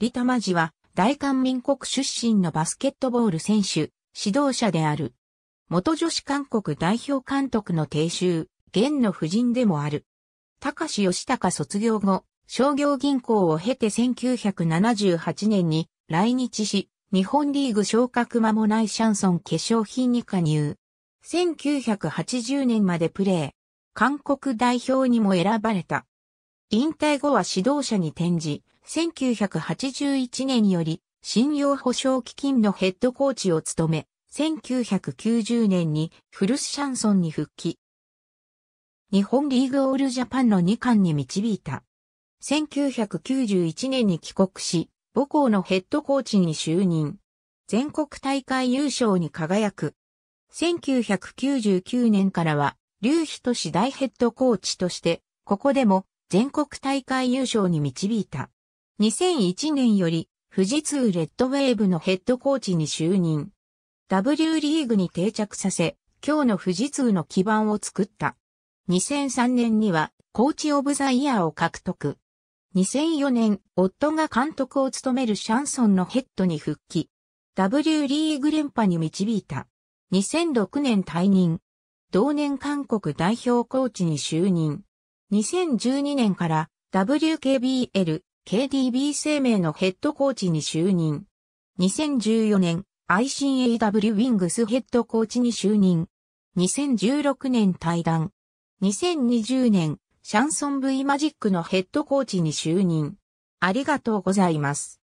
リタマジは大韓民国出身のバスケットボール選手、指導者である。元女子韓国代表監督の定州、現の夫人でもある。高志義高卒業後、商業銀行を経て1978年に来日し、日本リーグ昇格間もないシャンソン化粧品に加入。1980年までプレー。韓国代表にも選ばれた。引退後は指導者に転じ、1981年より信用保証基金のヘッドコーチを務め、1990年にフルスシャンソンに復帰。日本リーグオールジャパンの2冠に導いた。1991年に帰国し、母校のヘッドコーチに就任。全国大会優勝に輝く。1999年からは、劉都市大ヘッドコーチとして、ここでも全国大会優勝に導いた。2001年より富士通レッドウェーブのヘッドコーチに就任。W リーグに定着させ、今日の富士通の基盤を作った。2003年にはコーチオブザイヤーを獲得。2004年、夫が監督を務めるシャンソンのヘッドに復帰。W リーグ連覇に導いた。2006年退任。同年韓国代表コーチに就任。2012年から WKBL KDB 生命のヘッドコーチに就任。2014年、ICAW ウィングスヘッドコーチに就任。2016年対談。2020年、シャンソン V マジックのヘッドコーチに就任。ありがとうございます。